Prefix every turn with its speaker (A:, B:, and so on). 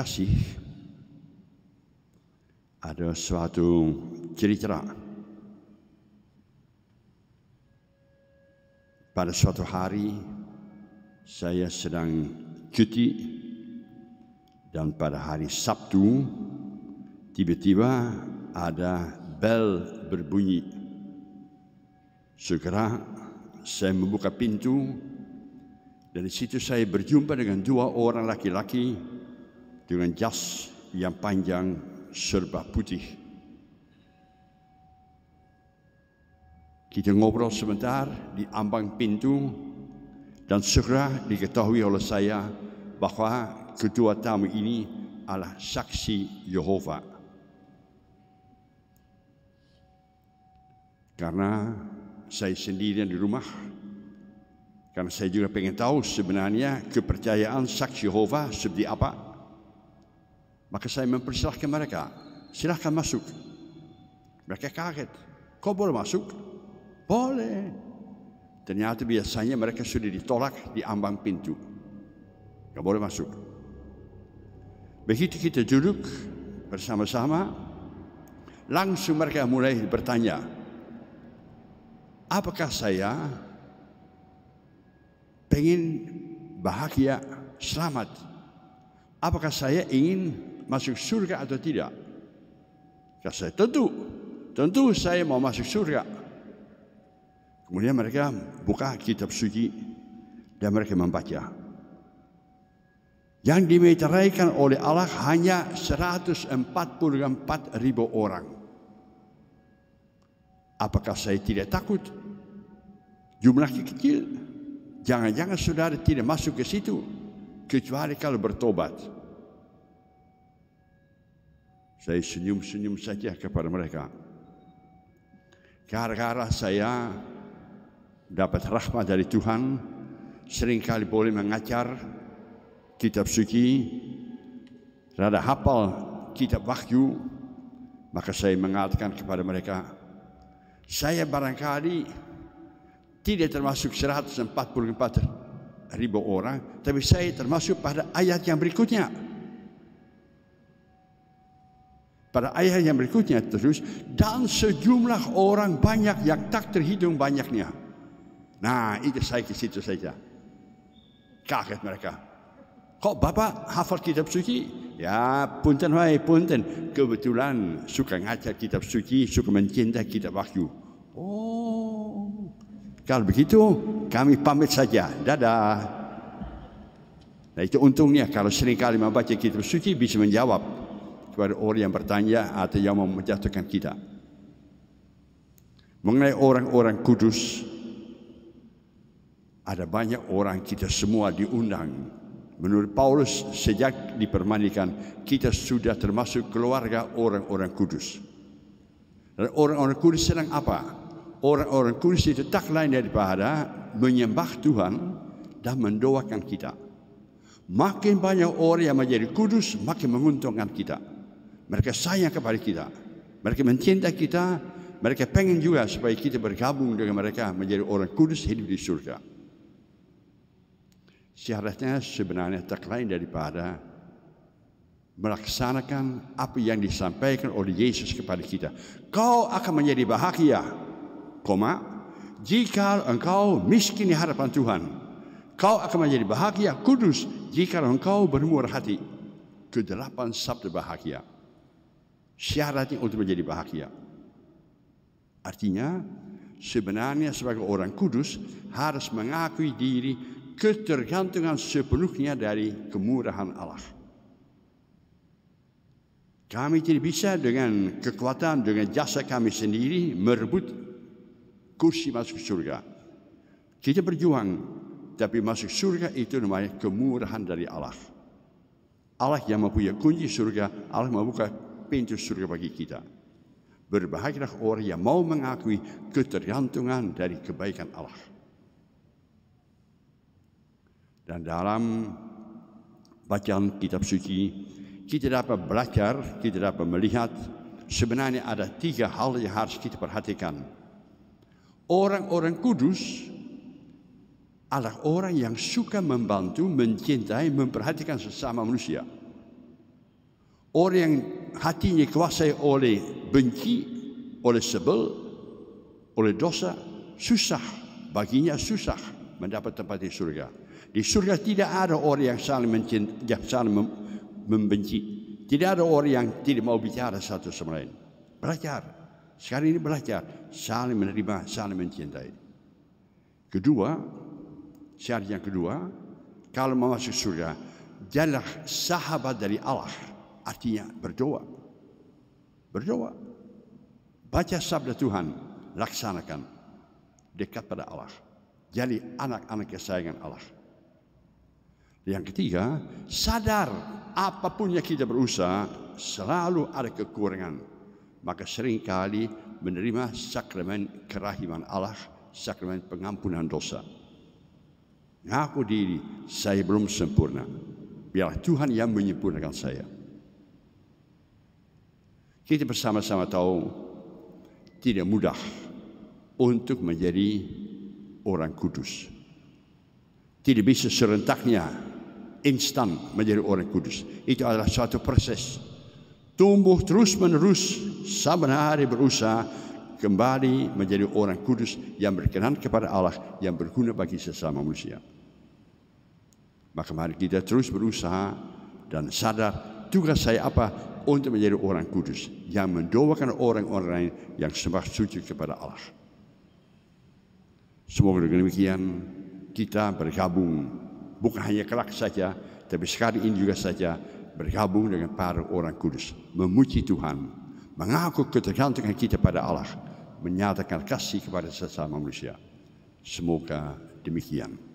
A: kasih ada suatu cerita pada suatu hari saya sedang cuti dan pada hari Sabtu tiba-tiba ada bel berbunyi. Segera saya membuka pintu dan di situ saya berjumpa dengan dua orang laki-laki dengan jas yang panjang serba putih. Kita ngobrol sebentar di ambang pintu dan segera diketahui oleh saya bahwa kedua tamu ini adalah saksi Yehova. Karena saya sendirian di rumah, karena saya juga pengen tahu sebenarnya kepercayaan saksi Yehova seperti apa. Maka saya mempersilahkan mereka. Silahkan masuk. Mereka kaget. Kau boleh masuk? Boleh. Ternyata biasanya mereka sudah ditolak di ambang pintu. Kau boleh masuk. Begitu kita duduk bersama-sama, langsung mereka mulai bertanya, apakah saya pengen bahagia, selamat? Apakah saya ingin masuk surga atau tidak? Kata saya, tentu. Tentu saya mau masuk surga. Kemudian mereka buka kitab suci dan mereka membaca. Yang dimeteraikan oleh Allah hanya 144 ribu orang. Apakah saya tidak takut? Jumlah kecil. Jangan-jangan saudara tidak masuk ke situ. Kecuali kalau bertobat. Saya senyum-senyum saja kepada mereka. Gara-gara saya dapat rahmat dari Tuhan, seringkali boleh mengajar kitab suci, rada hafal kitab wahyu, maka saya mengatakan kepada mereka, saya barangkali tidak termasuk 144 ribu orang, tapi saya termasuk pada ayat yang berikutnya. Pada ayat yang berikutnya terus dan sejumlah orang banyak yang tak terhitung banyaknya. Nah, itu saya ke situ saja. Kaget mereka. Kok Bapak hafal kitab suci? Ya, punten wai, punten. Kebetulan suka ngajar kitab suci, suka mencinta kitab wahyu. Oh. Kalau begitu, kami pamit saja. Dadah. Nah, itu untungnya kalau seringkali membaca kitab suci bisa menjawab kepada orang yang bertanya atau yang memecahkan kita. Mengenai orang-orang kudus, ada banyak orang kita semua diundang. Menurut Paulus, sejak dipermanikan kita sudah termasuk keluarga orang-orang kudus. orang-orang kudus sedang apa? Orang-orang kudus itu tak lain daripada menyembah Tuhan dan mendoakan kita. Makin banyak orang yang menjadi kudus, makin menguntungkan kita. Mereka sayang kepada kita. Mereka mencintai kita. Mereka pengen juga supaya kita bergabung dengan mereka menjadi orang kudus hidup di surga. Syaratnya sebenarnya tak lain daripada melaksanakan apa yang disampaikan oleh Yesus kepada kita. Kau akan menjadi bahagia, koma, jika engkau miskin di hadapan Tuhan. Kau akan menjadi bahagia kudus jika engkau bermurah hati. Kedelapan sabda bahagia syaratnya untuk menjadi bahagia. Artinya sebenarnya sebagai orang kudus harus mengakui diri ketergantungan sepenuhnya dari kemurahan Allah. Kami tidak bisa dengan kekuatan, dengan jasa kami sendiri merebut kursi masuk surga. Kita berjuang, tapi masuk surga itu namanya kemurahan dari Allah. Allah yang mempunyai kunci surga, Allah membuka pintu surga bagi kita. Berbahagialah orang yang mau mengakui ketergantungan dari kebaikan Allah. Dan dalam bacaan kitab suci, kita dapat belajar, kita dapat melihat sebenarnya ada tiga hal yang harus kita perhatikan. Orang-orang kudus adalah orang yang suka membantu, mencintai, memperhatikan sesama manusia. Orang yang hatinya kuasai oleh benci, oleh sebel, oleh dosa, susah. Baginya susah mendapat tempat di surga. Di surga tidak ada orang yang saling, mencinta, saling membenci. Tidak ada orang yang tidak mau bicara satu sama lain. Belajar. Sekarang ini belajar. Saling menerima, saling mencintai. Kedua, syarat yang kedua, kalau mau masuk surga, jadilah sahabat dari Allah. Artinya berdoa. Berdoa. Baca sabda Tuhan, laksanakan. Dekat pada Allah. Jadi anak-anak kesayangan Allah. Yang ketiga, sadar apapun yang kita berusaha selalu ada kekurangan. Maka seringkali menerima sakramen kerahiman Allah, sakramen pengampunan dosa. Ngaku diri, saya belum sempurna. Biarlah Tuhan yang menyempurnakan saya. Kita bersama-sama tahu tidak mudah untuk menjadi orang kudus. Tidak bisa serentaknya instan menjadi orang kudus. Itu adalah suatu proses. Tumbuh terus-menerus saban hari berusaha kembali menjadi orang kudus yang berkenan kepada Allah yang berguna bagi sesama manusia. Maka mari kita terus berusaha dan sadar tugas saya apa untuk menjadi orang kudus yang mendoakan orang-orang lain yang sembah suci kepada Allah. Semoga dengan demikian kita bergabung bukan hanya kelak saja, tapi sekarang ini juga saja bergabung dengan para orang kudus, memuji Tuhan, mengaku ketergantungan kita pada Allah, menyatakan kasih kepada sesama manusia. Semoga demikian.